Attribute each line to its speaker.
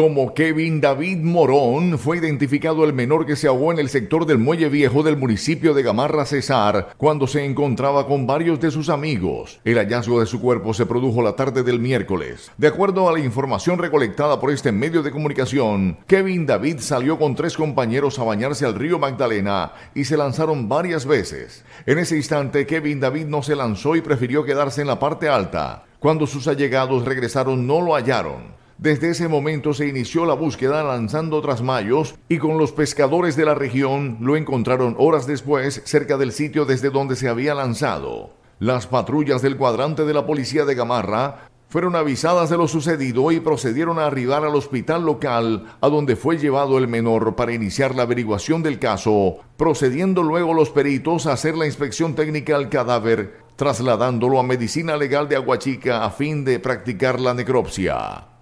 Speaker 1: Como Kevin David Morón fue identificado el menor que se ahogó en el sector del muelle viejo del municipio de Gamarra Cesar cuando se encontraba con varios de sus amigos. El hallazgo de su cuerpo se produjo la tarde del miércoles. De acuerdo a la información recolectada por este medio de comunicación, Kevin David salió con tres compañeros a bañarse al río Magdalena y se lanzaron varias veces. En ese instante, Kevin David no se lanzó y prefirió quedarse en la parte alta. Cuando sus allegados regresaron no lo hallaron. Desde ese momento se inició la búsqueda lanzando trasmayos y con los pescadores de la región lo encontraron horas después cerca del sitio desde donde se había lanzado. Las patrullas del cuadrante de la policía de Gamarra fueron avisadas de lo sucedido y procedieron a arribar al hospital local a donde fue llevado el menor para iniciar la averiguación del caso, procediendo luego los peritos a hacer la inspección técnica al cadáver, trasladándolo a medicina legal de Aguachica a fin de practicar la necropsia.